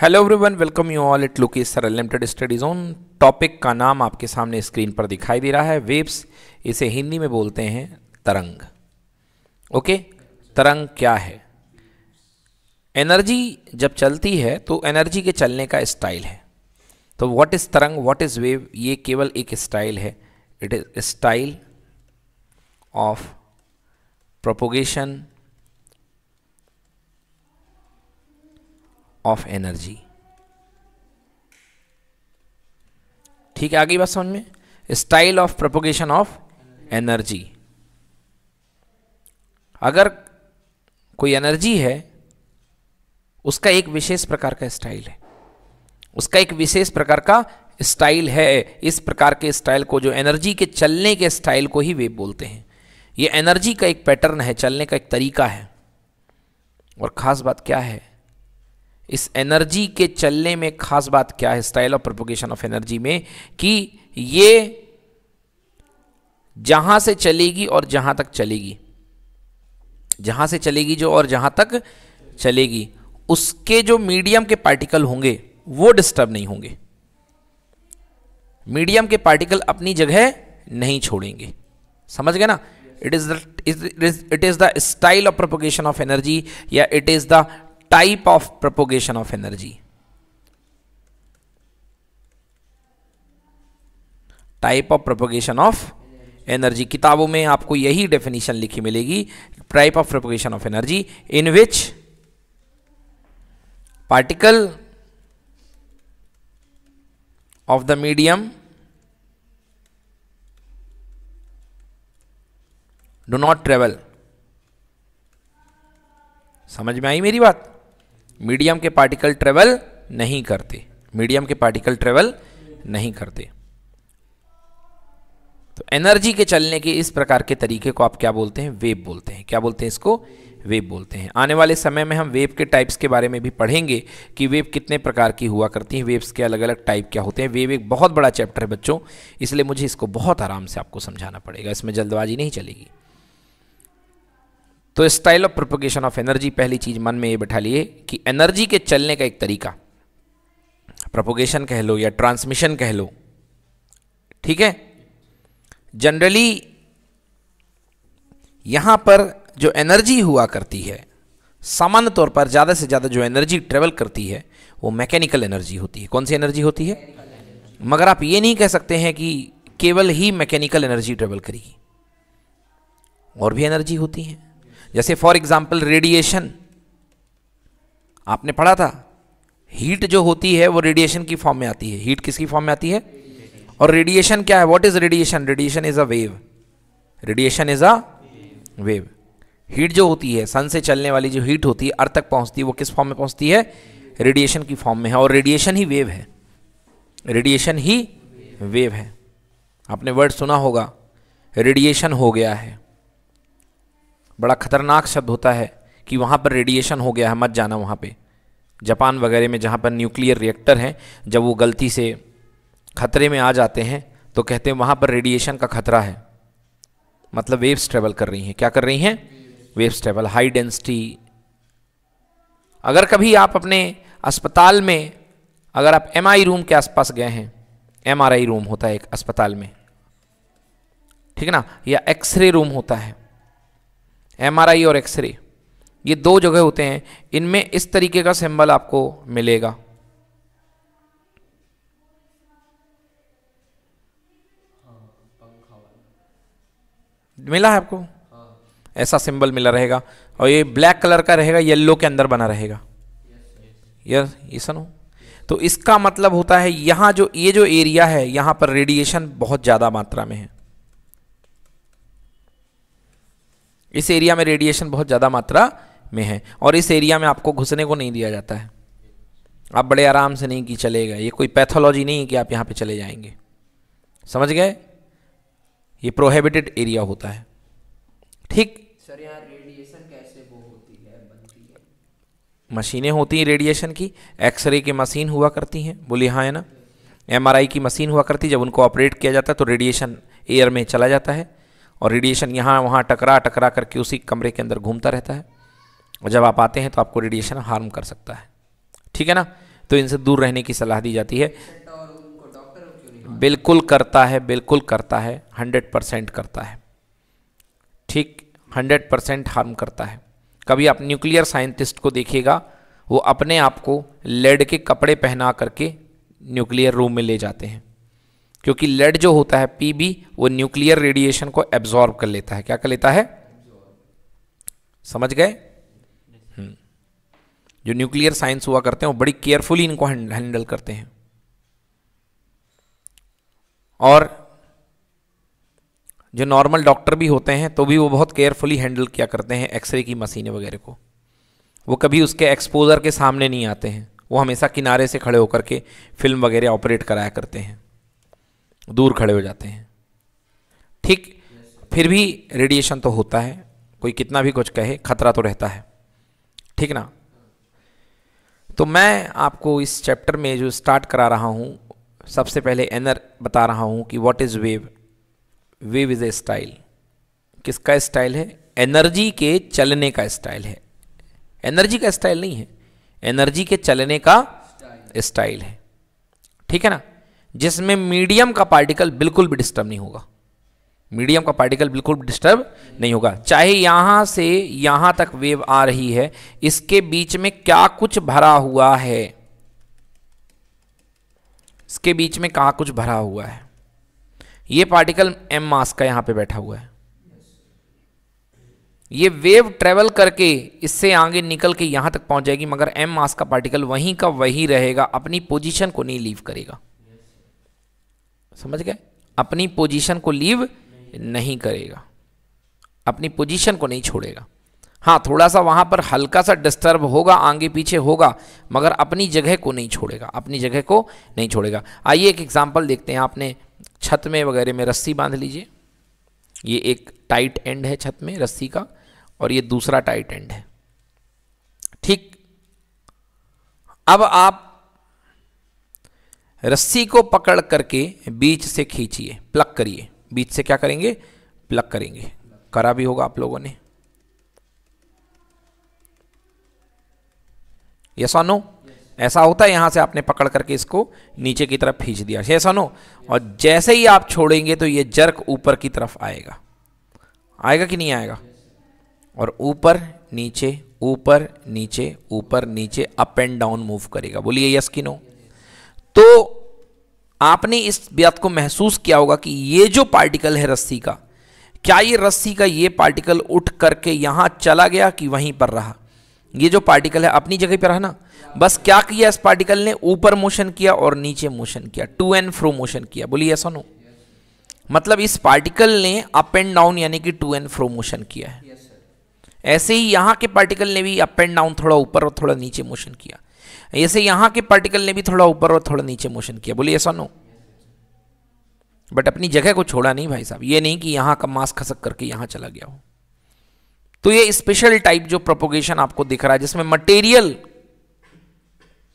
Hello everyone welcome you all it look sir limited studies on topic का नाम आपके सामने स्क्रीन पर दिखाई दे रहा है वेव्स इसे हिंदी में बोलते हैं तरंग ओके तरंग क्या है एनर्जी जब चलती है तो एनर्जी के चलने का स्टाइल है तो व्हाट इज़ तरंग व्हाट इज़ वेव ये केवल एक स्टाइल है it is style of propagation of energy ठीक है आगे बात समझ में style of propagation of energy अगर कोई एनर्जी है उसका एक विशेष प्रकार का स्टाइल है उसका एक विशेष प्रकार का स्टाइल है इस प्रकार के स्टाइल को जो एनर्जी के चलने के स्टाइल को ही वे बोलते हैं ये एनर्जी का एक पैटर्न है चलने का एक तरीका है और ख़ास बात क्या है इस एनर्जी के चलने में खास बात क्या है style of propagation of energy में कि ये जहां से चलेगी और जहां तक चलेगी जहां से चलेगी जो और जहां तक चलेगी उसके जो मीडियम के पार्टिकल होंगे वो डिस्टर्ब नहीं होंगे मीडियम के पार्टिकल अपनी जगह नहीं छोड़ेंगे समझ गए ना it is it is the style of propagation of energy या it is the type of propagation of energy type of propagation of energy किताबों में आपको यही डेफिनेशन लिखी मिलेगी type of propagation of energy in which particle of the medium do not travel समझ में आई मेरी बात मीडियम के पार्टिकल ट्रेवल नहीं करते मीडियम के पार्टिकल ट्रेवल नहीं करते तो एनर्जी के चलने के इस प्रकार के तरीके को आप क्या बोलते हैं वेब बोलते हैं क्या बोलते हैं इसको वेब बोलते हैं आने वाले समय में हम वेब के टाइप्स के बारे में भी पढ़ेंगे कि वेब कितने प्रकार की हुआ करती हैं वेब्स के अलग अलग टाइप क्या होते हैं वेव एक बहुत बड़ा चैप्टर है बच्चों इसलिए मुझे इसको बहुत आराम से आपको समझाना पड़ेगा इसमें जल्दबाजी नहीं चलेगी तो style of propagation of energy पहली चीज मन में ये बैठा लिए कि एनर्जी के चलने का एक तरीका प्रोपोगेशन कह लो या ट्रांसमिशन कह लो ठीक है जनरली यहां पर जो एनर्जी हुआ करती है सामान्य तौर पर ज़्यादा से ज़्यादा जो एनर्जी ट्रेवल करती है वो मैकेनिकल एनर्जी होती है कौन सी एनर्जी होती है मगर आप ये नहीं कह सकते हैं कि केवल ही मैकेनिकल एनर्जी ट्रेवल करेगी और भी एनर्जी होती है जैसे फॉर एग्जाम्पल रेडिएशन आपने पढ़ा था हीट जो होती है वो रेडिएशन की फॉर्म में आती है हीट किसकी फॉर्म में आती है और रेडिएशन क्या है what is radiation radiation is a wave radiation is a wave heat जो होती है सन से चलने वाली जो हीट होती है अर्थ तक पहुंचती है वो किस फॉर्म में पहुंचती है रेडिएशन की फॉर्म में है और रेडिएशन ही वेव है रेडिएशन ही वेव है आपने वर्ड सुना होगा रेडिएशन हो गया है बड़ा ख़तरनाक शब्द होता है कि वहाँ पर रेडिएशन हो गया है मत जाना वहाँ पे जापान वगैरह में जहाँ पर न्यूक्लियर रिएक्टर हैं जब वो गलती से खतरे में आ जाते हैं तो कहते हैं वहाँ पर रेडिएशन का खतरा है मतलब वेव्स ट्रेवल कर रही हैं क्या कर रही हैं वेव्स ट्रेवल हाई डेंसिटी अगर कभी आप अपने अस्पताल में अगर आप एम रूम के आसपास गए हैं एम रूम होता है एक अस्पताल में ठीक है ना या एक्सरे रूम होता है एमआरआई और एक्सरे ये दो जगह होते हैं इनमें इस तरीके का सिंबल आपको मिलेगा मिला है आपको ऐसा सिंबल मिला रहेगा और ये ब्लैक कलर का रहेगा येलो के अंदर बना रहेगा यस ये सुनो तो इसका मतलब होता है यहाँ जो ये जो एरिया है यहाँ पर रेडिएशन बहुत ज़्यादा मात्रा में है इस एरिया में रेडिएशन बहुत ज़्यादा मात्रा में है और इस एरिया में आपको घुसने को नहीं दिया जाता है आप बड़े आराम से नहीं कि चले गए ये कोई पैथोलॉजी नहीं है कि आप यहाँ पे चले जाएंगे समझ गए ये प्रोहिबिटेड एरिया होता है ठीक सर यहाँ रेडिएशन कैसे वो होती है बनती है मशीनें होती हैं रेडिएशन की एक्सरे की मशीन हुआ करती हैं बोली हाँ है ना एमआरआई की मशीन हुआ करती जब उनको ऑपरेट किया जाता है तो रेडिएशन एयर में चला जाता है और रेडिएशन यहाँ वहाँ टकरा टकरा करके उसी कमरे के अंदर घूमता रहता है और जब आप आते हैं तो आपको रेडिएशन हार्म कर सकता है ठीक है ना तो इनसे दूर रहने की सलाह दी जाती है बिल्कुल करता है बिल्कुल करता है हंड्रेड परसेंट करता है ठीक हंड्रेड परसेंट हार्म करता है कभी आप न्यूक्लियर साइंटिस्ट को देखिएगा वो अपने आप को लेड के कपड़े पहना करके न्यूक्लियर रूम में ले जाते हैं क्योंकि लेड जो होता है पीबी वो न्यूक्लियर रेडिएशन को एब्जॉर्ब कर लेता है क्या कर लेता है समझ गए हम्म। जो न्यूक्लियर साइंस हुआ करते हैं वो बड़ी केयरफुली इनको हैंडल करते हैं और जो नॉर्मल डॉक्टर भी होते हैं तो भी वो बहुत केयरफुली हैंडल किया करते हैं एक्सरे की मशीनें वगैरह को वो कभी उसके एक्सपोजर के सामने नहीं आते हैं वो हमेशा किनारे से खड़े होकर के फिल्म वगैरह ऑपरेट कराया करते हैं दूर खड़े हो जाते हैं ठीक फिर भी रेडिएशन तो होता है कोई कितना भी कुछ कहे खतरा तो रहता है ठीक ना तो मैं आपको इस चैप्टर में जो स्टार्ट करा रहा हूँ सबसे पहले एनर बता रहा हूँ कि what is wave wave is a style किसका स्टाइल है एनर्जी के चलने का स्टाइल है एनर्जी का स्टाइल नहीं है एनर्जी के चलने का स्टाइल है ठीक है ना जिसमें मीडियम का पार्टिकल बिल्कुल भी डिस्टर्ब नहीं होगा मीडियम का पार्टिकल बिल्कुल भी डिस्टर्ब नहीं होगा चाहे यहां से यहां तक वेव आ रही है इसके बीच में क्या कुछ भरा हुआ है इसके बीच में कहा कुछ भरा हुआ है यह पार्टिकल एम मास का यहां पे बैठा हुआ है ये वेव ट्रेवल करके इससे आगे निकल के यहां तक पहुंच जाएगी मगर एम मास का पार्टिकल वहीं का वहीं रहेगा अपनी पोजीशन को नहीं लीव करेगा समझ गए अपनी पोजीशन को लीव नहीं करेगा अपनी पोजीशन को नहीं छोड़ेगा हाँ थोड़ा सा वहाँ पर हल्का सा डिस्टर्ब होगा आगे पीछे होगा मगर अपनी जगह को नहीं छोड़ेगा अपनी जगह को नहीं छोड़ेगा आइए एक एग्जाम्पल देखते हैं आपने छत में वगैरह में रस्सी बांध लीजिए ये एक टाइट एंड है छत में रस्सी का और ये दूसरा टाइट एंड है ठीक अब आप रस्सी को पकड़ करके बीच से खींचिए प्लक करिए बीच से क्या करेंगे प्लक करेंगे करा भी होगा आप लोगों ने ऐसा नो ऐसा होता है यहां से आपने पकड़ करके इसको नीचे की तरफ खींच दिया ऐसा नो और जैसे ही आप छोड़ेंगे तो ये जर्क ऊपर की तरफ आएगा आएगा कि नहीं आएगा और ऊपर नीचे ऊपर नीचे ऊपर नीचे अप एंड डाउन मूव करेगा बोलिए यस कि नो तो आपने इस बात को महसूस किया होगा कि ये जो पार्टिकल है रस्सी का क्या ये रस्सी का ये पार्टिकल उठ करके यहां चला गया कि वहीं पर रहा ये जो पार्टिकल है अपनी जगह पर रहा ना बस क्या किया इस पार्टिकल ने ऊपर मोशन किया और नीचे मोशन किया टू एंड फ्रो मोशन किया बोलिए ऐसा नो मतलब इस पार्टिकल ने अप एंड डाउन यानी कि टू एंड फ्रो मोशन किया है ऐसे ही यहां के पार्टिकल ने भी अप एंड डाउन थोड़ा ऊपर और थोड़ा नीचे मोशन किया जैसे यहां के पार्टिकल ने भी थोड़ा ऊपर और थोड़ा नीचे मोशन किया बोलिए ऐसा नो बट अपनी जगह को छोड़ा नहीं भाई साहब ये नहीं कि यहां का मास खसक करके यहां चला गया हो तो ये स्पेशल टाइप जो प्रोपोगेशन आपको दिख रहा है जिसमें मटेरियल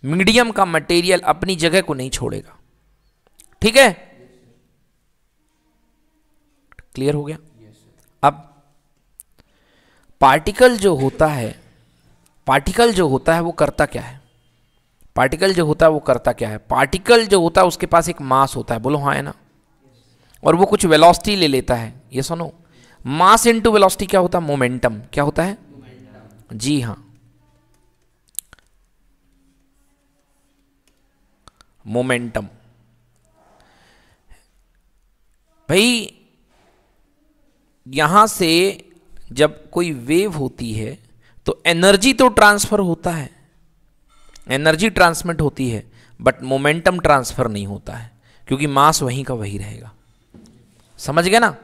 मीडियम का मटेरियल अपनी जगह को नहीं छोड़ेगा ठीक है क्लियर हो गया अब पार्टिकल जो होता है पार्टिकल जो होता है वो करता क्या है पार्टिकल जो होता है वो करता क्या है पार्टिकल जो होता है उसके पास एक मास होता है बोलो हाँ है ना और वो कुछ वेलोसिटी ले लेता है ये सुनो मास इनटू वेलोसिटी क्या होता है मोमेंटम क्या होता है जी हाँ मोमेंटम भाई यहां से जब कोई वेव होती है तो एनर्जी तो ट्रांसफर होता है एनर्जी ट्रांसमिट होती है बट मोमेंटम ट्रांसफ़र नहीं होता है क्योंकि मास वहीं का वही रहेगा समझ गए ना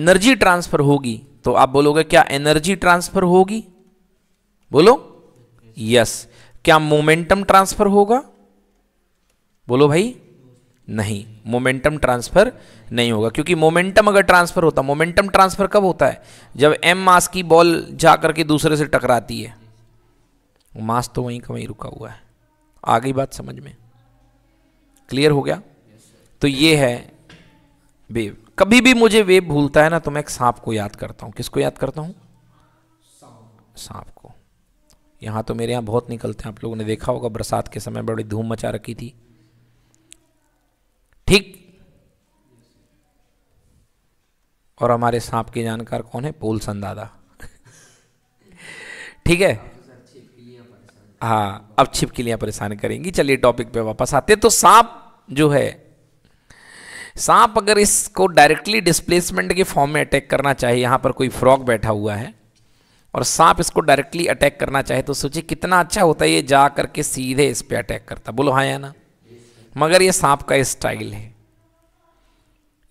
एनर्जी ट्रांसफ़र होगी तो आप बोलोगे क्या एनर्जी ट्रांसफ़र होगी बोलो यस क्या मोमेंटम ट्रांसफ़र होगा बोलो भाई नहीं मोमेंटम ट्रांसफ़र नहीं होगा क्योंकि मोमेंटम अगर ट्रांसफ़र होता मोमेंटम ट्रांसफ़र कब होता है जब एम मास की बॉल जाकर के दूसरे से टकराती है मांस तो वहीं का वहीं रुका हुआ है आ गई बात समझ में क्लियर हो गया तो ये है वेव कभी भी मुझे वेव भूलता है ना तो मैं एक सांप को याद करता हूँ किसको याद करता हूँ सांप को यहाँ तो मेरे यहाँ बहुत निकलते हैं आप लोगों ने देखा होगा बरसात के समय बड़ी धूम मचा रखी थी ठीक और हमारे सांप के जानकार कौन है पोलसन दादा ठीक है हाँ अब छिपकलियां परेशान करेंगी चलिए टॉपिक पे वापस आते तो सांप जो है सांप अगर इसको डायरेक्टली डिस्प्लेसमेंट के फॉर्म में अटैक करना चाहे यहाँ पर कोई फ्रॉग बैठा हुआ है और सांप इसको डायरेक्टली अटैक करना चाहे तो सोचिए कितना अच्छा होता है ये जा करके सीधे इस पर अटैक करता बोलो हाँ या ना मगर ये सांप का स्टाइल है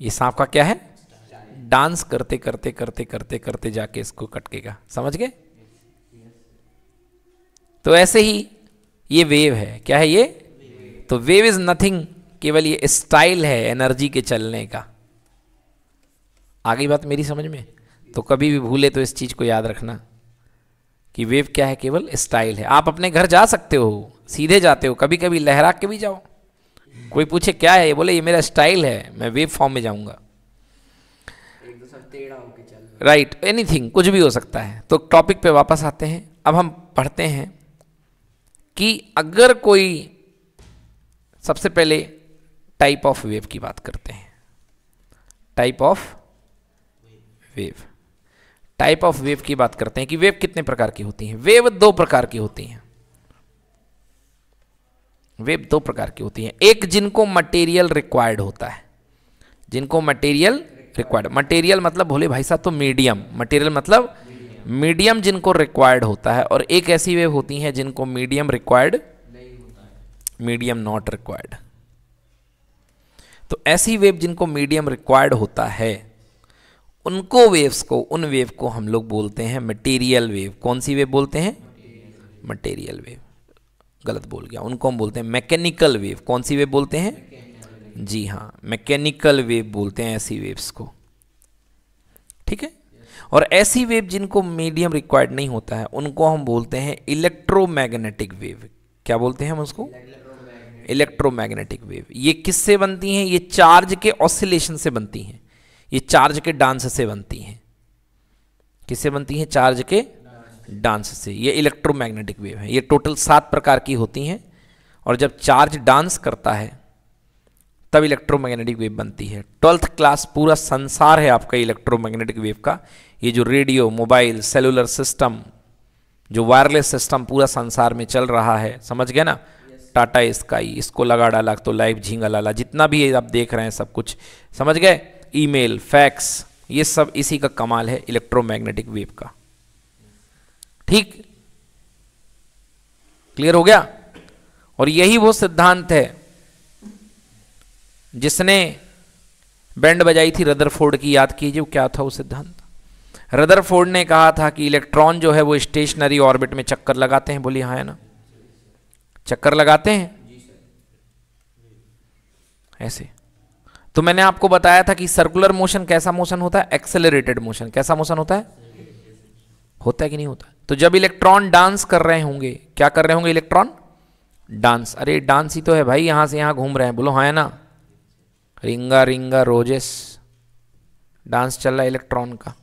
ये सांप का क्या है डांस करते करते करते करते करते जाके इसको कटकेगा समझ गए तो ऐसे ही ये वेव है क्या है ये तो वेव इज नथिंग केवल ये स्टाइल है एनर्जी के चलने का आ गई बात मेरी समझ में तो कभी भी भूले तो इस चीज़ को याद रखना कि वेव क्या है केवल स्टाइल है आप अपने घर जा सकते हो सीधे जाते हो कभी कभी लहरा के भी जाओ कोई पूछे क्या है ये बोले ये मेरा स्टाइल है मैं वेव फॉर्म में जाऊंगा राइट एनीथिंग कुछ भी हो सकता है तो टॉपिक पे वापस आते हैं अब हम पढ़ते हैं कि अगर कोई सबसे पहले टाइप ऑफ वेव की बात करते हैं type of wave type of wave की बात करते हैं कि वेव कितने प्रकार की होती हैं वेव दो प्रकार की होती हैं वेव दो प्रकार की होती हैं एक जिनको मटेरियल रिक्वायर्ड होता है जिनको मटेरियल रिक्वायर्ड मटेरियल मतलब भोले भाई साहब तो मीडियम मटेरियल मतलब मीडियम जिनको रिक्वायर्ड होता है और एक ऐसी वेव होती हैं जिनको medium required medium not required तो ऐसी वेव जिनको मीडियम रिक्वायर्ड होता है उनको वेव्स को उन वेव को हम लोग बोलते हैं मटेरियल वेव कौन सी वेव बोलते हैं मटेरियल वेव गलत बोल गया उनको हम बोलते हैं मैकेनिकल वेव कौन सी वेव बोलते हैं जी हाँ मैकेनिकल वेव बोलते हैं ऐसी वेव्स को ठीक है और ऐसी वेव जिनको मीडियम रिक्वायर्ड नहीं होता है उनको हम बोलते हैं इलेक्ट्रोमैग्नेटिक वेव क्या बोलते हैं हम उसको इलेक्ट्रोमैग्नेटिक वेव ये किससे बनती हैं ये चार्ज के ऑसिलेशन से बनती हैं ये चार्ज के डांस से बनती हैं किससे बनती हैं चार्ज के डांस से ये इलेक्ट्रोमैग्नेटिक वेव है ये टोटल सात प्रकार की होती हैं और जब चार्ज डांस करता है तब इलेक्ट्रोमैग्नेटिक वेव बनती है ट्वेल्थ क्लास पूरा संसार है आपका इलेक्ट्रोमैग्नेटिक वेव का ये जो रेडियो मोबाइल सेलुलर सिस्टम जो वायरलेस सिस्टम पूरा संसार में चल रहा है समझ गए ना टाटा स्काई इसको लगा डाला तो लाइव झींगा लाला जितना भी आप देख रहे हैं सब कुछ समझ गए ईमेल फैक्स ये सब इसी का कमाल है इलेक्ट्रोमैग्नेटिक वेव का ठीक क्लियर हो गया और यही वो सिद्धांत है जिसने बैंड बजाई थी रदरफोर्ड की याद कीजिए क्या था वो सिद्धांत रदरफोर्ड ने कहा था कि इलेक्ट्रॉन जो है वो स्टेशनरी ऑर्बिट में चक्कर लगाते हैं बोलिए हाँ है ना चक्कर लगाते हैं ऐसे तो मैंने आपको बताया था कि सर्कुलर मोशन कैसा मोशन होता है एक्सेलरेटेड मोशन कैसा मोशन होता है होता है कि नहीं होता तो जब इलेक्ट्रॉन डांस कर रहे होंगे क्या कर रहे होंगे इलेक्ट्रॉन डांस अरे डांस ही तो है भाई यहां से यहां घूम रहे हैं बोलो हाँ है ना रिंगा रिंगा रोजेस डांस चल रहा है इलेक्ट्रॉन का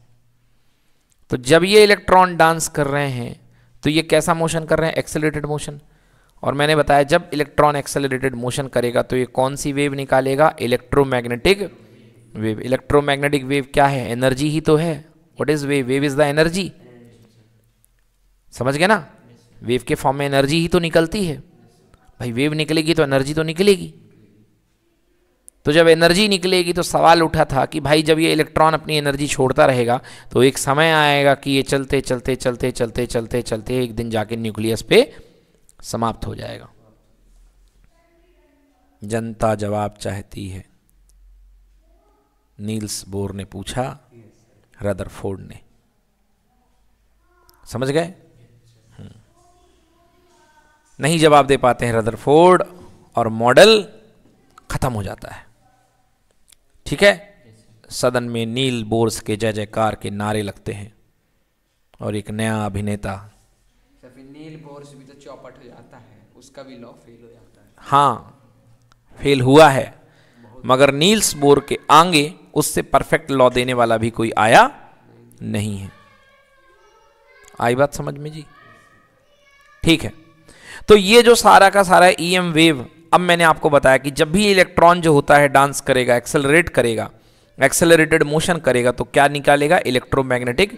तो जब ये इलेक्ट्रॉन डांस कर रहे हैं तो ये कैसा मोशन कर रहे हैं एक्सेलरेटेड मोशन और मैंने बताया जब इलेक्ट्रॉन एक्सेलरेटेड मोशन करेगा तो ये कौन सी वेव निकालेगा इलेक्ट्रोमैग्नेटिक वेव इलेक्ट्रोमैग्नेटिक वेव क्या है एनर्जी ही तो है what is wave wave is the energy समझ गए ना वेव के फॉर्म में एनर्जी ही तो निकलती है भाई वेव निकलेगी तो एनर्जी तो निकलेगी तो जब एनर्जी निकलेगी तो सवाल उठा था कि भाई जब ये इलेक्ट्रॉन अपनी एनर्जी छोड़ता रहेगा तो एक समय आएगा कि ये चलते चलते चलते चलते चलते चलते एक दिन जाके न्यूक्लियस पे समाप्त हो जाएगा जनता जवाब चाहती है नील्स बोर ने पूछा रदरफोर्ड ने समझ गए हम्म। नहीं जवाब दे पाते हैं रदरफोर्ड और मॉडल खत्म हो जाता है ठीक है सदन में नील बोर्स के जय जयकार के नारे लगते हैं और एक नया अभिनेता अच्छा, नील बोर्स भी तो चौपट हो जाता है उसका भी लॉ फेल हो जाता है हाँ फेल हुआ है मगर नील्स बोर के आगे उससे परफेक्ट लॉ देने वाला भी कोई आया नहीं है आई बात समझ में जी ठीक है तो ये जो सारा का सारा ई एम वेव अब मैंने आपको बताया कि जब भी इलेक्ट्रॉन जो होता है डांस करेगा एक्सेलरेट करेगा एक्सेलरेटेड मोशन करेगा तो क्या निकालेगा electromagnetic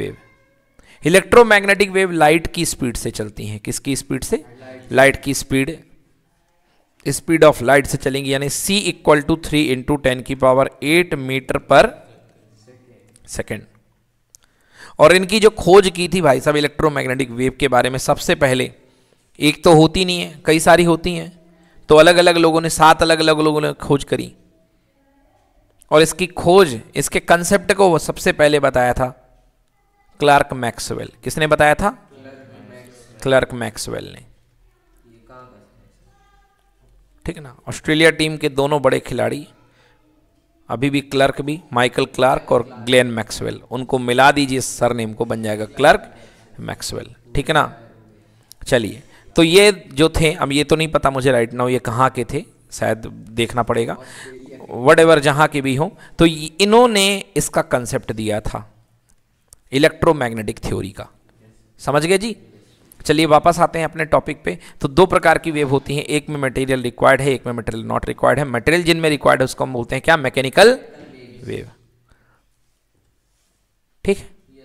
wave electromagnetic wave light की स्पीड से चलती हैं किसकी स्पीड से लाइट की स्पीड स्पीड ऑफ लाइट से चलेंगी यानी c equal to three into ten की power eight meter per second और इनकी जो खोज की थी भाई साहब इलेक्ट्रोमैग्नेटिक वेव के बारे में सबसे पहले एक तो होती नहीं है कई सारी होती हैं तो अलग अलग लोगों ने सात अलग अलग लोगों ने खोज करी और इसकी खोज इसके कंसेप्ट को सबसे पहले बताया था क्लार्क मैक्सवेल किसने बताया था क्लार्क मैक्सवेल ने ठीक है ना ऑस्ट्रेलिया टीम के दोनों बड़े खिलाड़ी अभी भी क्लर्क भी माइकल क्लार्क और ग्लेन मैक्सवेल उनको मिला दीजिए सर नेम को बन जाएगा क्लर्क मैक्सवेल ठीक है ना चलिए तो ये जो थे अब ये तो नहीं पता मुझे राइट नाउ ये कहाँ के थे शायद देखना पड़ेगा वट एवर जहाँ के भी हों तो इन्होंने इसका कंसेप्ट दिया था इलेक्ट्रोमैग्नेटिक थ्योरी का समझ गए जी चलिए वापस आते हैं अपने टॉपिक पे तो दो प्रकार की वेव होती हैं एक में मटेरियल रिक्वायर्ड है एक में मटेरियल नॉट रिक्वायर्ड है मटेरियल जिनमें रिक्वायर्ड है उसको हम बोलते हैं क्या मैकेनिकल वेव ठीक है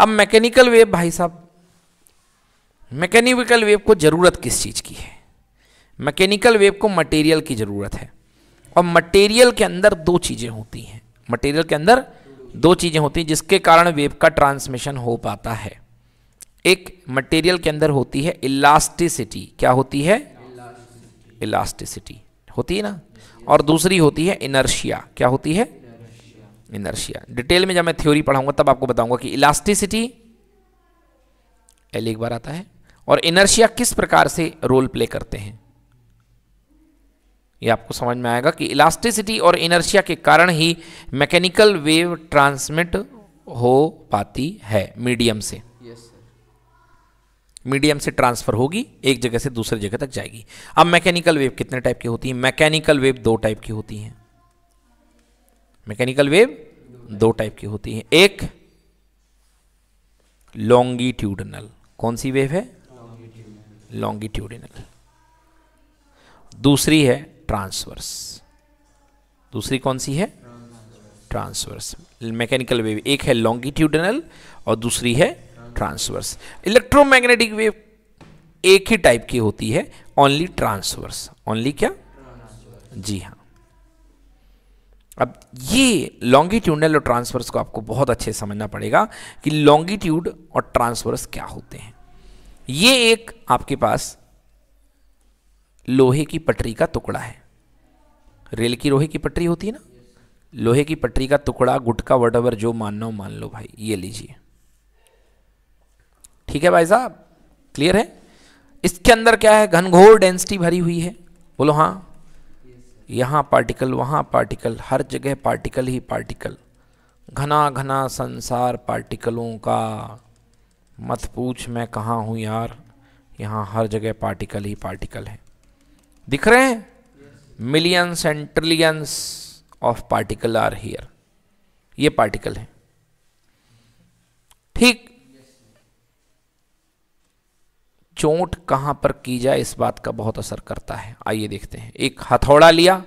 अब मैकेनिकल वेव भाई साहब मैकेनिकल वेव को ज़रूरत किस चीज़ की है मैकेनिकल वेव को मटेरियल की ज़रूरत है और मटेरियल के अंदर दो चीज़ें होती हैं मटेरियल के अंदर दो चीज़ें होती हैं जिसके कारण वेव का ट्रांसमिशन हो पाता है एक मटेरियल के अंदर होती है इलास्टिसिटी क्या होती है इलास्टिसिटी होती है ना और दूसरी होती है इनर्शिया क्या होती है इनर्शिया डिटेल में जब मैं थ्योरी पढ़ाऊंगा तब आपको बताऊंगा कि इलास्टिसिटी एल एक बार आता है और इनर्शिया किस प्रकार से रोल प्ले करते हैं यह आपको समझ में आएगा कि इलास्टिसिटी और इनर्शिया के कारण ही मैकेनिकल वेव ट्रांसमिट हो पाती है मीडियम से मीडियम से ट्रांसफर होगी एक जगह से दूसरे जगह तक जाएगी अब मैकेनिकल वेव कितने टाइप की होती है मैकेनिकल वेव दो टाइप की होती है मैकेनिकल वेव दो टाइप की होती है एक लॉन्गिट्यूडनल कौन सी वेव है लॉन्गिट्यूडिनल दूसरी है ट्रांसवर्स दूसरी कौन सी है ट्रांसवर्स मैकेनिकल वेव एक है लॉन्गिट्यूडनल और दूसरी है ट्रांसवर्स इलेक्ट्रोमैग्नेटिक वेव एक ही टाइप की होती है ओनली ट्रांसवर्स ओनली क्या जी हाँ अब ये लॉन्गिट्यूडनल और ट्रांसवर्स को आपको बहुत अच्छे समझना पड़ेगा कि लॉन्गिट्यूड और ट्रांसवर्स क्या होते हैं ये एक आपके पास लोहे की पटरी का टुकड़ा है रेल की लोहे की पटरी होती है ना लोहे की पटरी का टुकड़ा गुटका वट जो मानना हो मान लो भाई ये लीजिए ठीक है भाई साहब क्लियर है इसके अंदर क्या है घनघोर डेंसिटी भरी हुई है बोलो हाँ यहाँ पार्टिकल वहाँ पार्टिकल हर जगह पार्टिकल ही पार्टिकल घना घना संसार पार्टिकलों का मत पूछ मैं कहाँ हूँ यार यहाँ हर जगह पार्टिकल ही पार्टिकल है दिख रहे हैं millions and trillions of particle are here ये पार्टिकल है ठीक चोट कहां पर की जाए इस बात का बहुत असर करता है आइए देखते हैं एक हथौड़ा लिया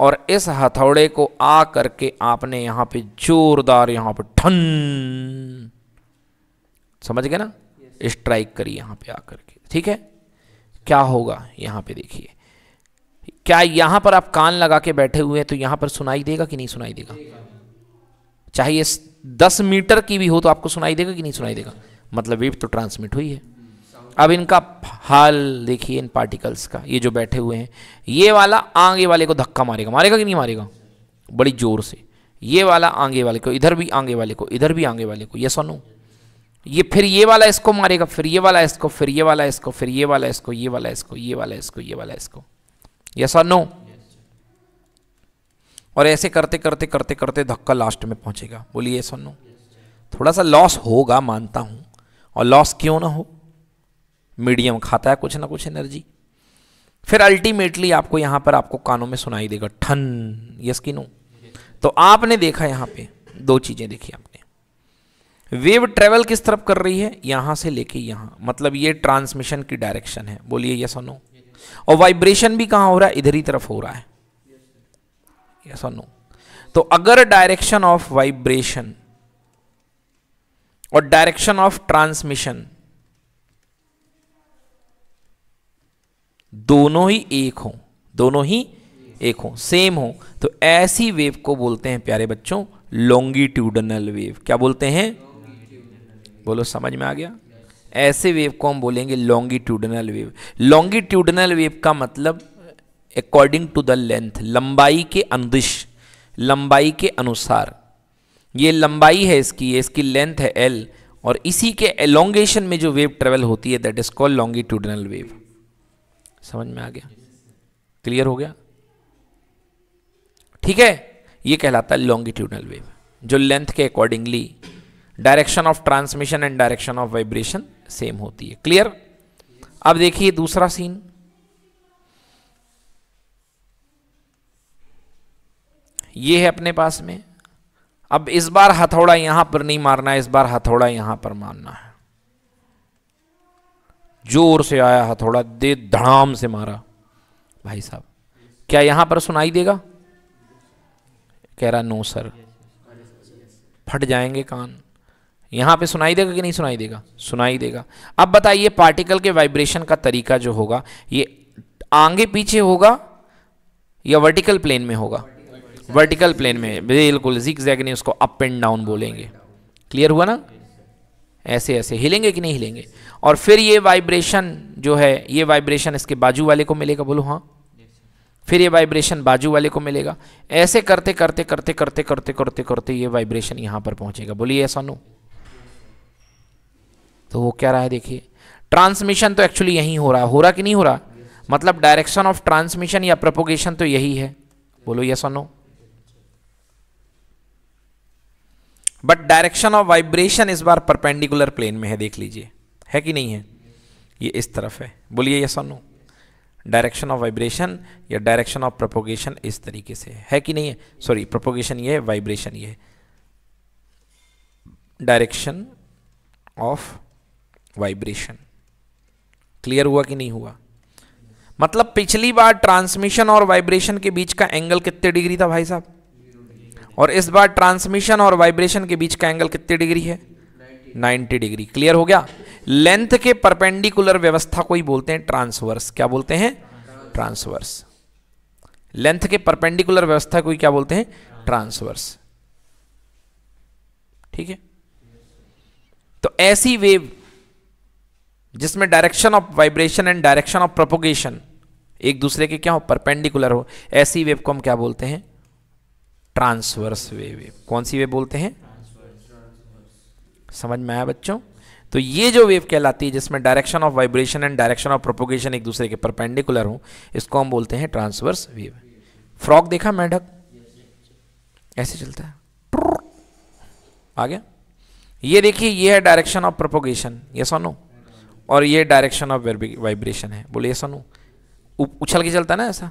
और इस हथौड़े को आ करके आपने यहां पे जोरदार यहां पर ठन समझ गए ना स्ट्राइक करिए यहाँ पे आकर के ठीक है क्या होगा यहाँ पे देखिए क्या यहाँ पर आप कान लगा के बैठे हुए हैं तो यहाँ पर सुनाई देगा कि नहीं सुनाई देगा चाहे ये दस मीटर की भी हो तो आपको सुनाई देगा कि नहीं सुनाई देगा मतलब वेव तो ट्रांसमिट हुई है अब इनका हाल देखिए इन पार्टिकल्स का ये जो बैठे हुए हैं ये वाला आगे वाले को धक्का मारेगा मारेगा कि नहीं मारेगा बड़ी जोर से ये वाला आगे वाले को इधर भी आगे वाले को इधर भी आगे वाले को यह सोनू नो ये फिर ये वाला इसको मारेगा फिर ये वाला इसको फिर ये वाला इसको फिर ये वाला इसको ये वाला इसको ये वाला इसको ये वाला इसको यस और नो और ऐसे करते करते करते करते धक्का लास्ट में पहुंचेगा बोलिए यस और नो थोड़ा सा लॉस होगा मानता हूं और लॉस क्यों ना हो मीडियम खाता है कुछ ना कुछ एनर्जी फिर अल्टीमेटली आपको यहां पर आपको कानों में सुनाई देगा ठन यस की नो तो आपने देखा यहां पे दो चीज़ें देखी आप वेव ट्रेवल किस तरफ कर रही है यहां से लेके यहां मतलब ये ट्रांसमिशन की डायरेक्शन है बोलिए यस और नो और वाइब्रेशन भी कहां हो रहा है इधर ही तरफ हो रहा है यस और नो तो अगर डायरेक्शन ऑफ वाइब्रेशन और डायरेक्शन ऑफ ट्रांसमिशन दोनों ही एक हो दोनों ही एक हो सेम हो तो ऐसी वेव को बोलते हैं प्यारे बच्चों लोंगिट्यूडनल वेव क्या बोलते हैं बोलो समझ में आ गया ऐसे वेव को हम बोलेंगे लॉन्गिट्यूडनल वेव लॉन्गिट्यूडनल वेव का मतलब अकॉर्डिंग टू द लेंथ लंबाई के अनुदिश लंबाई के अनुसार ये लंबाई है इसकी इसकी लेंथ है एल और इसी के एलोंगेशन में जो वेव ट्रेवल होती है that is called longitudinal wave समझ में आ गया क्लियर हो गया ठीक है ये कहलाता है लॉन्गिट्यूडनल वेव जो लेंथ के accordingly direction of transmission and direction of vibration same होती है क्लियर अब देखिए दूसरा सीन ये है अपने पास में अब इस बार हथौड़ा यहां पर नहीं मारना इस बार हथौड़ा यहां पर मारना है जोर से आया हथौड़ा दे धड़ाम से मारा भाई साहब क्या यहां पर सुनाई देगा कह रहा नो सर फट जाएंगे कान यहाँ पे सुनाई देगा कि नहीं सुनाई देगा सुनाई देगा अब बताइए पार्टिकल के वाइब्रेशन का तरीका जो होगा ये आगे पीछे होगा या वर्टिकल प्लेन में होगा वर्टिकल प्लेन में बिल्कुल जिक जैग नहीं उसको अप एंड डाउन बोलेंगे क्लियर हुआ ना ऐसे ऐसे हिलेंगे कि नहीं हिलेंगे और फिर ये वाइब्रेशन जो है ये वाइब्रेशन इसके बाजू वाले को मिलेगा बोलो हाँ फिर ये वाइब्रेशन बाजू वाले को मिलेगा ऐसे करते करते करते करते करते करते करते ये वाइब्रेशन यहाँ पर पहुँचेगा बोलिए ऐसा नो तो वो क्या रहा है देखिए ट्रांसमिशन तो एक्चुअली यही हो रहा है हो रहा कि नहीं हो रहा मतलब डायरेक्शन ऑफ ट्रांसमिशन या प्रपोगेशन तो यही है बोलो यस और no but direction of vibration इस बार परपेंडिकुलर प्लेन में है देख लीजिए है कि नहीं है ये इस तरफ है बोलिए यस और नो डायरेक्शन ऑफ वाइब्रेशन या डायरेक्शन ऑफ प्रोपोगेशन इस तरीके से है, है कि नहीं है सॉरी प्रोपोगेशन ये है वाइब्रेशन ये है डायरेक्शन ऑफ वाइब्रेशन क्लियर हुआ कि नहीं हुआ मतलब पिछली बार ट्रांसमिशन और वाइब्रेशन के बीच का एंगल कितने डिग्री था भाई साहब और इस बार ट्रांसमिशन और वाइब्रेशन के बीच का एंगल कितने डिग्री है 90 डिग्री क्लियर हो गया लेंथ के परपेंडिकुलर व्यवस्था को ही बोलते हैं ट्रांसवर्स क्या बोलते हैं ट्रांसवर्स लेंथ के परपेंडिकुलर व्यवस्था को ही क्या बोलते हैं ट्रांसवर्स ठीक है तो ऐसी वेव जिसमें direction of vibration and direction of propagation एक दूसरे के क्या हो परपेंडिकुलर हो ऐसी वेव को हम क्या बोलते हैं ट्रांसवर्स वेव कौन सी वेव बोलते हैं समझ में आया बच्चों तो ये जो वेव कहलाती है जिसमें direction of vibration and direction of propagation एक दूसरे के परपेंडिकुलर हो इसको हम बोलते हैं ट्रांसवर्स वेव फ्रॉक देखा मेढक ऐसे चलता है आ गया ये देखिए ये है डायरेक्शन ऑफ प्रोपोगेशन ये सोनो और ये डायरेक्शन ऑफ वाइब्रेशन है बोले सोनू उछल के चलता ना ऐसा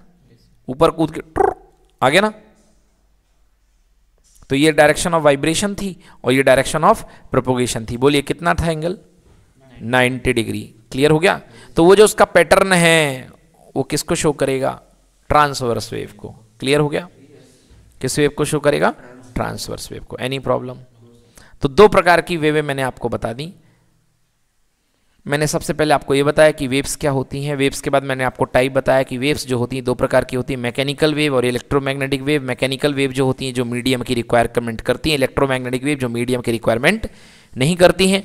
ऊपर कूद के आगे ना तो ये डायरेक्शन ऑफ वाइब्रेशन थी और ये डायरेक्शन ऑफ प्रोपोगेशन थी बोलिए कितना था एंगल 90 डिग्री क्लियर हो गया तो वो जो उसका पैटर्न है वो किसको शो करेगा ट्रांसवर्स वेव को क्लियर हो गया किस वेव को शो करेगा ट्रांसवर्स वेव को एनी प्रॉब्लम तो दो प्रकार की वेवें मैंने आपको बता दी मैंने सबसे पहले आपको ये बताया कि वेव्स क्या होती हैं वेव्स के बाद मैंने आपको टाइप बताया कि वेव्स जो होती हैं दो प्रकार की होती हैं मैकेनिकल वेव और इलेक्ट्रोमैग्नेटिक वेव मैकेनिकल वेव जो होती हैं जो मीडियम की रिक्वायरमेंट करती हैं इलेक्ट्रोमैग्नेटिक वेव जो मीडियम की रिक्वायरमेंट नहीं करती हैं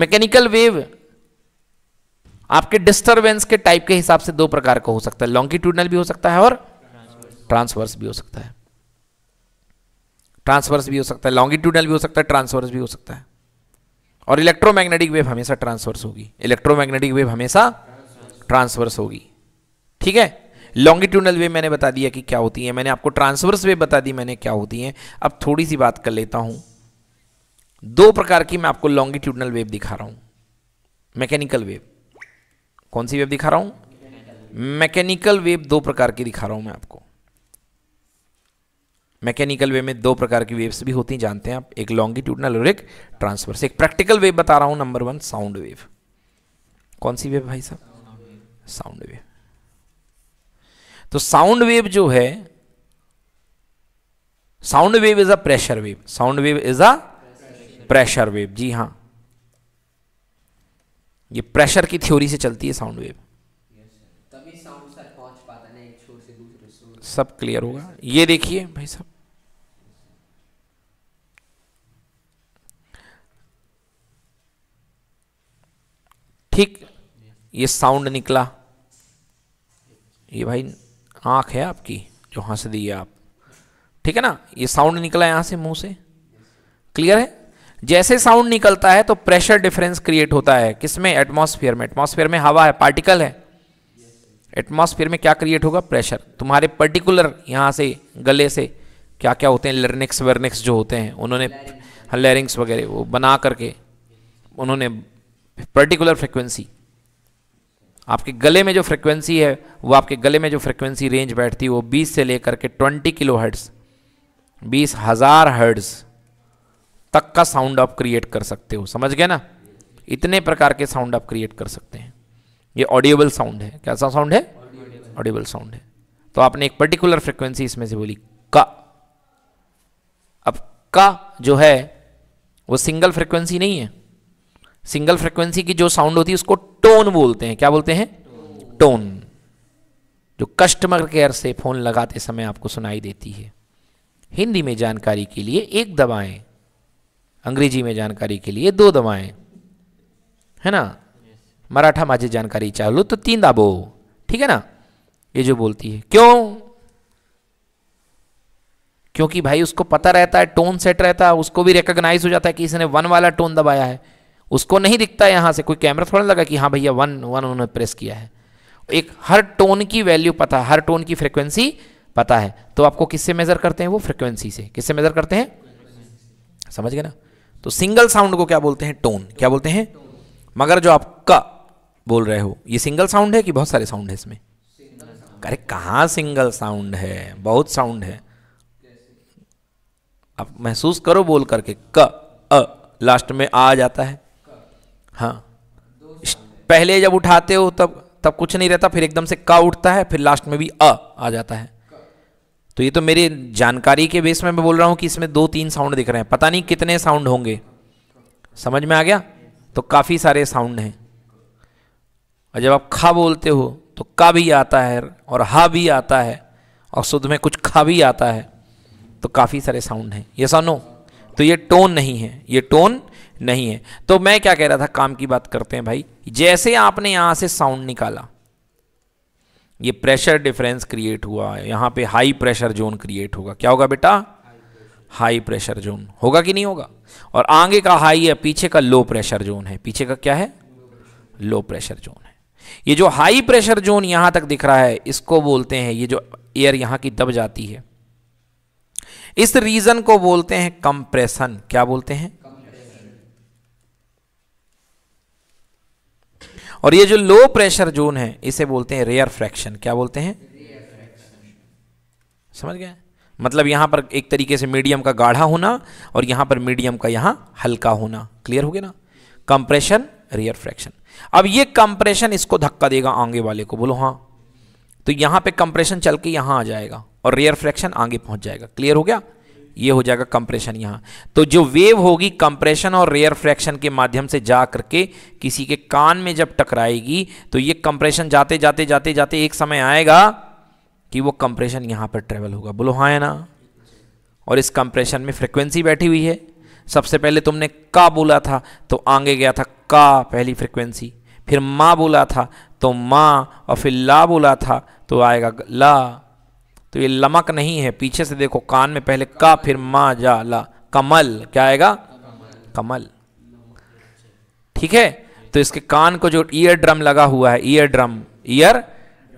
मैकेनिकल वेव आपके डिस्टर्बेंस के टाइप के हिसाब से दो प्रकार का हो सकता है लॉन्गिट्यूडनल भी हो सकता है और ट्रांसवर्स भी हो सकता है ट्रांसवर्स भी हो सकता है लॉन्गिट्यूडनल भी हो सकता है ट्रांसवर्स भी हो सकता है और इलेक्ट्रोमैग्नेटिक वेव हमेशा ट्रांसवर्स होगी इलेक्ट्रोमैग्नेटिक वेव हमेशा ट्रांसवर्स होगी ठीक है लॉन्गिट्यूडल वेव मैंने बता दिया कि क्या होती है मैंने आपको ट्रांसवर्स वेव बता दी मैंने क्या होती है अब थोड़ी सी बात कर लेता हूं दो प्रकार की मैं आपको लॉन्गिट्यूडनल वेव दिखा रहा हूं मैकेनिकल वेव कौन सी वेव दिखा रहा हूं मैकेनिकल वेव दो प्रकार की दिखा रहा हूं मैं आपको मैकेनिकल वे में दो प्रकार की वेव्स भी होती जानते हैं आप एक लॉन्गिट्यूडनल और एक ट्रांसवर्स एक प्रैक्टिकल वेव बता रहा हूँ नंबर वन साउंड वेव कौन सी वेव भाई साहब साउंड वेव तो साउंड वेव जो है sound wave is a pressure wave sound wave is a pressure wave जी हाँ ये प्रेशर की थ्योरी से चलती है साउंड वेव सब क्लियर होगा ये देखिए भाई साहब ठीक ये साउंड निकला ये भाई आँख है आपकी जो हंस दी है आप ठीक है ना ये साउंड निकला यहाँ से मुंह से क्लियर है जैसे साउंड निकलता है तो प्रेशर डिफरेंस क्रिएट होता है किसमें एटमॉस्फेयर में एटमॉस्फेयर में हवा है पार्टिकल है एटमॉस्फेयर में क्या क्रिएट होगा प्रेशर तुम्हारे पर्टिकुलर यहाँ से गले से क्या क्या होते हैं लर्निक्स वर्निक्स जो होते हैं उन्होंने लेरिंग्स हाँ, वगैरह वो बना करके उन्होंने पर्टिकुलर फ्रिक्वेंसी आपके गले में जो फ्रिक्वेंसी है वो आपके गले में जो फ्रिक्वेंसी रेंज बैठती है वो बीस से लेकर के ट्वेंटी किलो हर्ट्स बीस हज़ार हर्ट्स तक का साउंड आप क्रिएट कर सकते हो समझ गए ना इतने प्रकार के साउंड आप क्रिएट कर सकते हैं ये ऑडियोबल साउंड है कैसा साउंड है ऑडियोबल साउंड है तो आपने एक पर्टिकुलर फ्रिक्वेंसी इसमें से बोली का अब का जो है वो सिंगल फ्रिक्वेंसी नहीं है सिंगल फ्रिक्वेंसी की जो साउंड होती है उसको टोन बोलते हैं क्या बोलते हैं टोन जो कस्टमर केयर से फ़ोन लगाते समय आपको सुनाई देती है हिंदी में जानकारी के लिए एक दवाएं अंग्रेजी में जानकारी के लिए दो दवाएं है ना मराठा माझे जानकारी चालू तो तीन दाबो ठीक है ना ये जो बोलती है क्यों क्योंकि भाई उसको पता रहता है टोन सेट रहता है उसको भी रिकॉग्नाइज हो जाता है कि इसने वन वाला टोन दबाया है उसको नहीं दिखता है यहाँ से कोई कैमरा थोड़ा लगा कि हाँ भैया वन वन उन्होंने प्रेस किया है एक हर टोन की वैल्यू पता है हर टोन की फ्रिक्वेंसी पता है तो आपको किससे मेजर करते हैं वो फ्रिक्वेंसी से किससे मेजर करते हैं समझ गए ना तो सिंगल साउंड को क्या बोलते हैं टोन क्या बोलते हैं मगर जो आप क बोल रहे हो ये सिंगल साउंड है कि बहुत सारे साउंड है इसमें अरे कहाँ सिंगल साउंड है बहुत साउंड है आप महसूस करो बोल करके क अ लास्ट में आ जाता है हाँ पहले जब उठाते हो तब तब कुछ नहीं रहता फिर एकदम से का उठता है फिर लास्ट में भी अ आ जाता है तो ये तो मेरे जानकारी के बेस में मैं बोल रहा हूँ कि इसमें दो तीन साउंड दिख रहे हैं पता नहीं कितने साउंड होंगे समझ में आ गया तो काफ़ी सारे साउंड हैं और जब आप खा बोलते हो तो का भी आता है और हा भी आता है और शुद्ध में कुछ खा भी आता है तो काफ़ी सारे साउंड हैं ये सानो तो ये टोन नहीं है ये टोन नहीं है तो मैं क्या कह रहा था काम की बात करते हैं भाई जैसे आपने यहां से साउंड निकाला ये प्रेशर डिफरेंस क्रिएट हुआ यहां पे हाई प्रेशर जोन क्रिएट होगा क्या होगा बेटा हाई प्रेशर जोन होगा कि नहीं होगा और आगे का हाई है पीछे का लो प्रेशर जोन है पीछे का क्या है लो प्रेशर जोन है ये जो हाई प्रेशर जोन यहां तक दिख रहा है इसको बोलते हैं ये जो एयर यहां की दब जाती है इस रीजन को बोलते हैं कंप्रेशन क्या बोलते हैं और ये जो लो प्रेशर जोन है इसे बोलते हैं रेयर फ्रैक्शन क्या बोलते हैं समझ गए मतलब यहां पर एक तरीके से मीडियम का गाढ़ा होना और यहां पर मीडियम का यहां हल्का होना क्लियर हो गया ना कंप्रेशन रेयर फ्रैक्शन अब ये कंप्रेशन इसको धक्का देगा आगे वाले को बोलो हां तो यहां पे कंप्रेशन चल के यहां आ जाएगा और रेयर फ्रैक्शन आगे पहुंच जाएगा क्लियर हो गया ये हो जाएगा कंप्रेशन यहाँ तो जो वेव होगी कंप्रेशन और रेयर फ्रैक्शन के माध्यम से जा करके किसी के कान में जब टकराएगी तो ये कंप्रेशन जाते जाते जाते जाते एक समय आएगा कि वो कंप्रेशन यहाँ पर ट्रेवल होगा बोलो हाँ ना और इस कंप्रेशन में फ्रिक्वेंसी बैठी हुई है सबसे पहले तुमने का बोला था तो आगे गया था का पहली फ्रिक्वेंसी फिर माँ बोला था तो माँ और फिर ला बोला था तो आएगा ला तो ये लमक नहीं है पीछे से देखो कान में पहले का फिर मा जा ला कमल क्या आएगा कमल ठीक है तो इसके कान को जो ईयर ड्रम लगा हुआ है ईयर ड्रम ईयर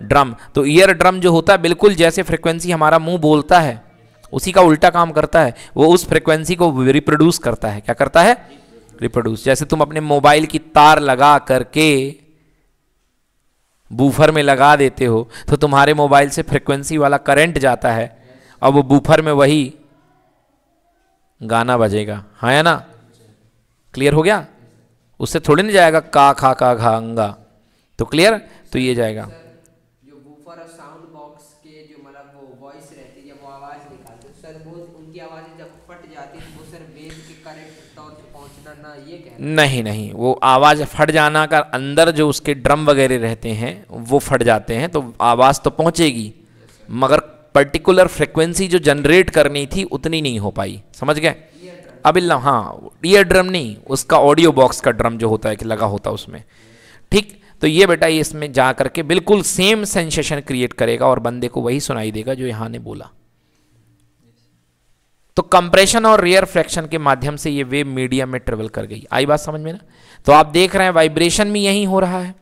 ड्रम तो ईयर ड्रम जो होता है बिल्कुल जैसे फ्रिक्वेंसी हमारा मुंह बोलता है उसी का उल्टा काम करता है वो उस फ्रिक्वेंसी को रिप्रोड्यूस करता है क्या करता है रिप्रोड्यूस जैसे तुम अपने मोबाइल की तार लगा करके बूफर में लगा देते हो तो तुम्हारे मोबाइल से फ्रिक्वेंसी वाला करंट जाता है और वो बूफर में वही गाना बजेगा हाँ या ना क्लियर हो गया उससे थोड़ी नहीं जाएगा का खा का घा अंगा तो क्लियर तो ये जाएगा नहीं नहीं वो आवाज़ फट जाना का अंदर जो उसके ड्रम वगैरह रहते हैं वो फट जाते हैं तो आवाज़ तो पहुंचेगी मगर पर्टिकुलर फ्रिक्वेंसी जो जनरेट करनी थी उतनी नहीं हो पाई समझ गए अब इला हाँ ईयर ड्रम नहीं उसका ऑडियो बॉक्स का ड्रम जो होता है कि लगा होता है उसमें ठीक तो ये बेटा ये इसमें जा करके बिल्कुल सेम सेंसेशन क्रिएट करेगा और बंदे को वही सुनाई देगा जो यहाँ ने बोला तो कंप्रेशन और रेयर फ्रैक्शन के माध्यम से ये वेव मीडियम में ट्रेवल कर गई आई बात समझ में ना तो आप देख रहे हैं वाइब्रेशन भी यही हो रहा है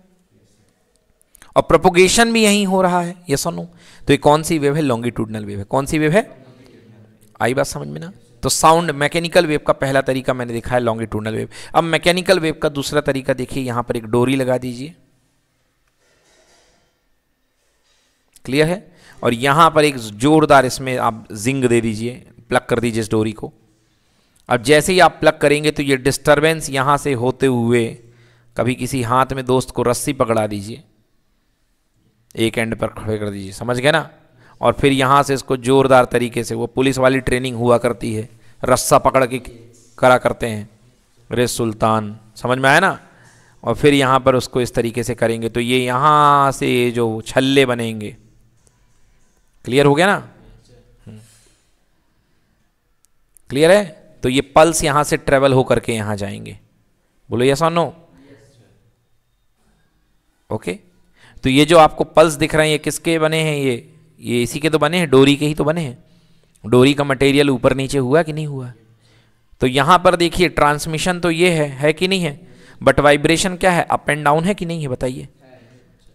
और प्रोपोगेशन भी यही हो रहा है ये सुनो तो ये कौन सी वेव है लॉन्गिट्यूडनल वेव है कौन सी वेव है आई बात समझ में ना तो साउंड मैकेनिकल वेव का पहला तरीका मैंने देखा है लॉन्गिट्यूडनल वेव अब मैकेनिकल वेव का दूसरा तरीका देखिए यहां पर एक डोरी लगा दीजिए क्लियर है और यहां पर एक जोरदार इसमें आप जिंग दे दीजिए प्लग कर दीजिए इस डोरी को अब जैसे ही आप प्लग करेंगे तो ये डिस्टरबेंस यहाँ से होते हुए कभी किसी हाथ में दोस्त को रस्सी पकड़ा दीजिए एक एंड पर खड़े कर दीजिए समझ गए ना और फिर यहाँ से इसको ज़ोरदार तरीके से वो पुलिस वाली ट्रेनिंग हुआ करती है रस्सा पकड़ के करा करते हैं रे सुल्तान समझ में आया ना और फिर यहाँ पर उसको इस तरीके से करेंगे तो ये यहाँ से जो छल्ले बनेंगे क्लियर हो गया ना क्लियर है तो ये पल्स यहां से ट्रेवल होकर के यहां जाएंगे बोलो यस और नो ओके तो ये जो आपको पल्स दिख रहे हैं ये किसके बने हैं ये ये इसी के तो बने हैं डोरी के ही तो बने हैं डोरी का मटेरियल ऊपर नीचे हुआ कि नहीं हुआ तो यहां पर देखिए ट्रांसमिशन तो ये है है कि नहीं है बट वाइब्रेशन क्या है अप एंड डाउन है कि नहीं है बताइए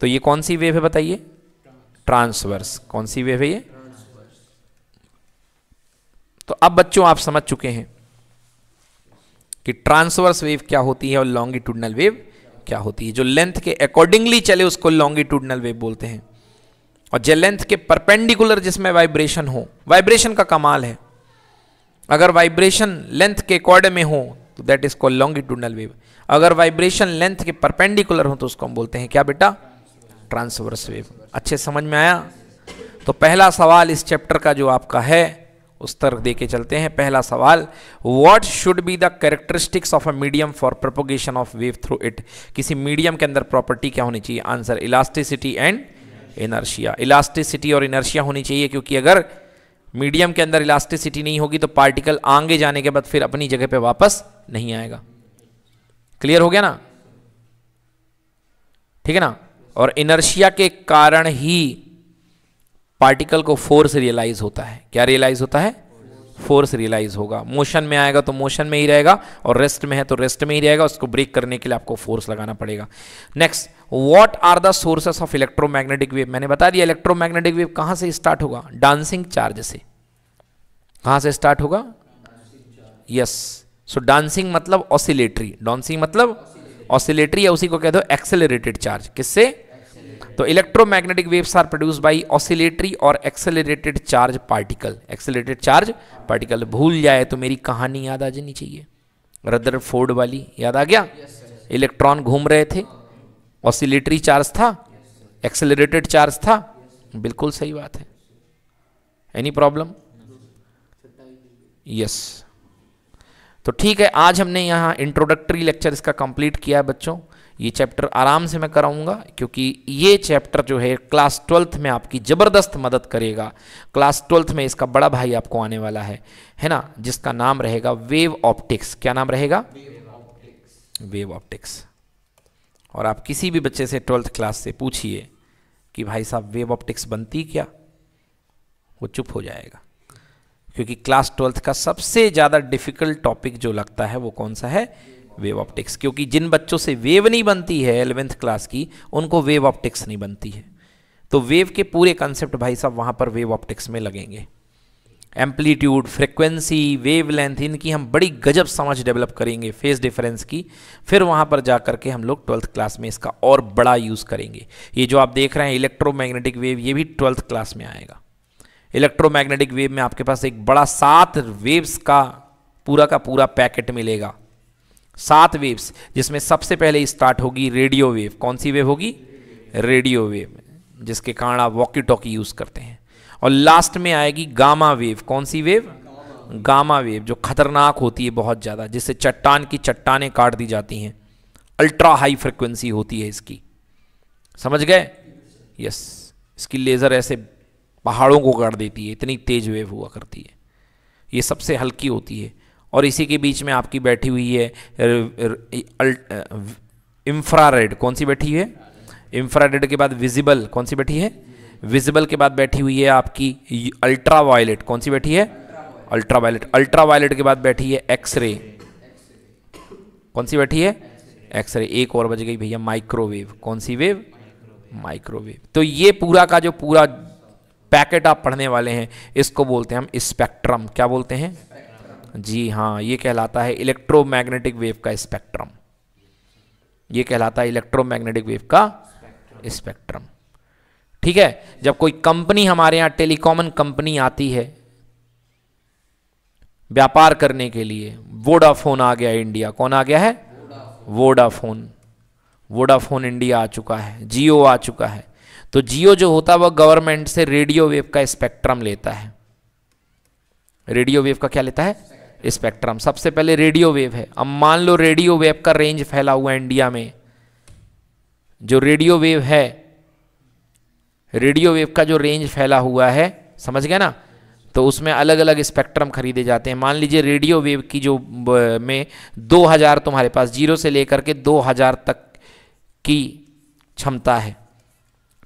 तो ये कौन सी वेव है बताइए ट्रांसवर्स कौन सी वेव है ये तो अब बच्चों आप समझ चुके हैं कि ट्रांसवर्स वेव क्या होती है और लॉन्गिट्यूडनल वेव क्या होती है जो लेंथ के अकॉर्डिंगली चले उसको लॉन्गिट्यूडनल वेव बोलते हैं और जो लेंथ के परपेंडिकुलर जिसमें वाइब्रेशन हो वाइब्रेशन का कमाल है अगर वाइब्रेशन लेंथ के अकॉर्ड में हो तो that is call longitudinal wave अगर वाइब्रेशन लेंथ के परपेंडिकुलर हो तो उसको हम बोलते हैं क्या बेटा ट्रांसवर्स वेव अच्छे समझ में आया तो पहला सवाल इस चैप्टर का जो आपका है उस दे के चलते हैं पहला सवाल what should be the characteristics of a medium for propagation of wave through it किसी मीडियम के अंदर प्रॉपर्टी क्या होनी चाहिए answer elasticity and inertia elasticity और इनर्शिया होनी चाहिए क्योंकि अगर मीडियम के अंदर इलास्टिसिटी नहीं होगी तो पार्टिकल आगे जाने के बाद फिर अपनी जगह पर वापस नहीं आएगा क्लियर हो गया ना ठीक है ना और इनर्शिया के कारण ही पार्टिकल को फोर्स रियलाइज होता है क्या रियलाइज होता है फोर्स रियलाइज होगा मोशन में आएगा तो मोशन में ही रहेगा और रेस्ट में है तो रेस्ट में ही रहेगा उसको ब्रेक करने के लिए आपको फोर्स लगाना पड़ेगा next what are the sources of electromagnetic wave मैंने बता दिया इलेक्ट्रोमैग्नेटिक वेव कहां से स्टार्ट होगा डांसिंग चार्ज से कहां से स्टार्ट होगा यस सो डांसिंग मतलब ऑसिलेटरी डांसिंग मतलब ऑसिलेटरी या उसी को कह दो एक्सेलरेटेड चार्ज किससे तो electromagnetic waves are produce by oscillatory और accelerated charge particle accelerated charge particle भूल जाए तो मेरी कहानी याद आ जानी चाहिए रदर फोर्ड वाली याद आ गया इलेक्ट्रॉन घूम रहे थे ऑसिलेटरी चार्ज था एक्सेलेटेड चार्ज था बिल्कुल सही बात है एनी प्रॉब्लम यस तो ठीक है आज हमने यहाँ इंट्रोडक्टरी लेक्चर इसका कंप्लीट किया है बच्चों ये चैप्टर आराम से मैं कराऊंगा क्योंकि ये चैप्टर जो है क्लास ट्वेल्थ में आपकी ज़बरदस्त मदद करेगा क्लास ट्वेल्थ में इसका बड़ा भाई आपको आने वाला है है ना जिसका नाम रहेगा वेव ऑप्टिक्स क्या नाम रहेगा वेव ऑप्टिक्स और आप किसी भी बच्चे से ट्वेल्थ क्लास से पूछिए कि भाई साहब वेव ऑप्टिक्स बनती क्या वो चुप हो जाएगा क्योंकि क्लास ट्वेल्थ का सबसे ज़्यादा डिफिकल्ट टॉपिक जो लगता है वो कौन सा है वेव ऑप्टिक्स क्योंकि जिन बच्चों से वेव नहीं बनती है एलेवेंथ क्लास की उनको वेव ऑप्टिक्स नहीं बनती है तो वेव के पूरे कंसेप्ट भाई साहब वहाँ पर वेव ऑप्टिक्स में लगेंगे एम्पलीट्यूड फ्रिक्वेंसी वेव लेंथ इनकी हम बड़ी गजब समझ डेवलप करेंगे फेस डिफरेंस की फिर वहाँ पर जा करके के हम लोग ट्वेल्थ क्लास में इसका और बड़ा यूज़ करेंगे ये जो आप देख रहे हैं इलेक्ट्रोमैग्नेटिक वेव ये भी ट्वेल्थ क्लास में आएगा इलेक्ट्रोमैग्नेटिक वेव में आपके पास एक बड़ा सात वेव्स का पूरा का पूरा पैकेट मिलेगा सात वेव्स जिसमें सबसे पहले स्टार्ट होगी रेडियो वेव कौन सी वेव होगी रेडियो वेव जिसके कारण आप वॉकी टॉकी यूज़ करते हैं और लास्ट में आएगी गामा वेव कौन सी वेव गामा वेव जो खतरनाक होती है बहुत ज़्यादा जिससे चट्टान की चट्टाने काट दी जाती हैं अल्ट्रा हाई फ्रिक्वेंसी होती है इसकी समझ गए यस इसकी लेज़र ऐसे पहाड़ों को काट देती है इतनी तेज़ वेव हुआ करती है ये सबसे हल्की होती है और इसी के बीच में आपकी बैठी हुई है इंफ्रारेड कौन सी बैठी है इंफ्रारेड के बाद विजिबल कौन सी बैठी है विजिबल के बाद बैठी हुई है आपकी अल्ट्रा वायलेट कौन सी बैठी है अल्ट्रा वायलेट अल्ट्रा वायलेट के बाद बैठी है एक्सरे कौन सी बैठी है एक्सरे एक और बज गई भैया माइक्रोवेव कौन सी वेव माइक्रोवेव तो ये पूरा का जो पूरा पैकेट आप पढ़ने वाले हैं इसको बोलते हैं हम स्पेक्ट्रम क्या बोलते हैं जी हाँ ये कहलाता है इलेक्ट्रोमैग्नेटिक वेव का स्पेक्ट्रम ये कहलाता है इलेक्ट्रोमैग्नेटिक वेव का स्पेक्ट्रम ठीक है जब कोई कंपनी हमारे यहाँ टेलीकॉमन कंपनी आती है व्यापार करने के लिए वोडाफोन आ गया इंडिया कौन आ गया है वोडाफोन वोडाफोन इंडिया आ चुका है जियो आ चुका है तो जियो जो होता है वह गवर्नमेंट से रेडियो वेव का स्पेक्ट्रम लेता है रेडियो वेव का क्या लेता है स्पेक्ट्रम सबसे पहले रेडियो वेव है अब मान लो रेडियो वेव का रेंज फैला हुआ है इंडिया में जो रेडियो वेव है रेडियो वेव का जो रेंज फैला हुआ है समझ गया ना तो उसमें अलग अलग स्पेक्ट्रम खरीदे जाते हैं मान लीजिए रेडियो वेव की जो में 2000 तुम्हारे पास जीरो से लेकर के 2000 तक की क्षमता है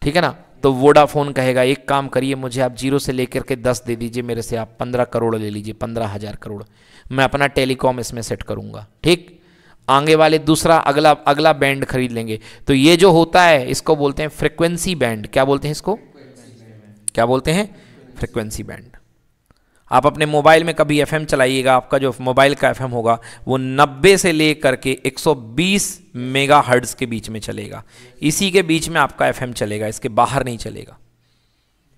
ठीक है ना तो वोडाफोन कहेगा एक काम करिए मुझे आप जीरो से लेकर के दस दे दीजिए मेरे से आप पंद्रह करोड़ ले लीजिए पंद्रह हज़ार करोड़ मैं अपना टेलीकॉम इसमें सेट करूंगा ठीक आगे वाले दूसरा अगला अगला बैंड खरीद लेंगे तो ये जो होता है इसको बोलते हैं फ्रिक्वेंसी बैंड क्या बोलते हैं इसको क्या बोलते हैं फ्रिक्वेंसी बैंड आप अपने मोबाइल में कभी एफएम चलाइएगा आपका जो मोबाइल का एफएम होगा वो 90 से ले करके 120 मेगा हर्ड्स के बीच में चलेगा इसी के बीच में आपका एफएम चलेगा इसके बाहर नहीं चलेगा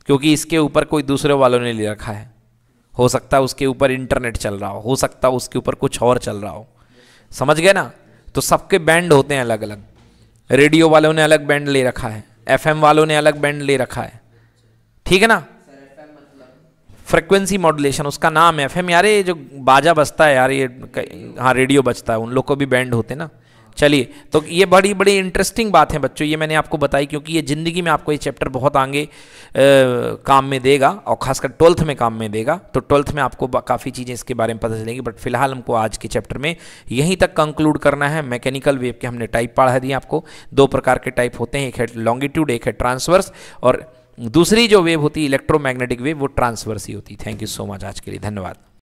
क्योंकि इसके ऊपर कोई दूसरे वालों ने ले रखा है हो सकता है उसके ऊपर इंटरनेट चल रहा हो हो सकता है उसके ऊपर कुछ और चल रहा हो समझ गए ना तो सबके बैंड होते हैं अलग अलग रेडियो वालों ने अलग बैंड ले रखा है एफएम वालों ने अलग बैंड ले रखा है ठीक है ना फ्रिक्वेंसी मॉडुलेशन उसका नाम है एम यार ये जो बाजा बजता है यार ये हाँ रेडियो बजता है उन लोग को भी बैंड होते ना चलिए तो ये बड़ी बड़ी इंटरेस्टिंग बात है बच्चों ये मैंने आपको बताई क्योंकि ये ज़िंदगी में आपको ये चैप्टर बहुत आगे काम में देगा और खासकर ट्वेल्थ में काम में देगा तो ट्वेल्थ में आपको काफ़ी चीज़ें इसके बारे में पता चलेंगी बट फिलहाल हमको आज के चैप्टर में यहीं तक कंक्लूड करना है मैकेनिकल वेव के हमने टाइप पढ़ा दिए आपको दो प्रकार के टाइप होते हैं एक है लॉन्गिट्यूड एक है ट्रांसवर्स और दूसरी जो वेव होती इलेक्ट्रोमैग्नेटिक वेव वो ट्रांसवर्सी होती थैंक यू सो मच आज के लिए धन्यवाद